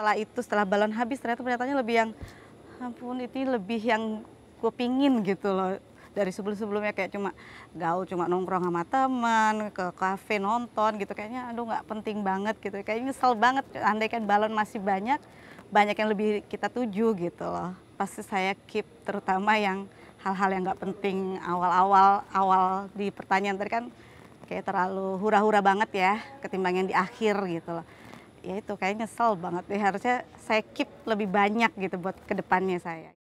setelah itu setelah balon habis ternyata pernyataannya lebih yang ampun itu lebih yang gue pingin gitu loh dari sebelum-sebelumnya kayak cuma gaul cuma nongkrong sama teman ke kafe nonton gitu kayaknya aduh nggak penting banget gitu kayaknya nyesel banget andai kan balon masih banyak banyak yang lebih kita tuju gitu loh pasti saya keep terutama yang hal-hal yang nggak penting awal-awal awal di pertanyaan tadi kan kayak terlalu hura-hura banget ya ketimbang yang di akhir gitu loh ya itu kayaknya nyesel banget. Ya, harusnya saya keep lebih banyak gitu buat kedepannya saya.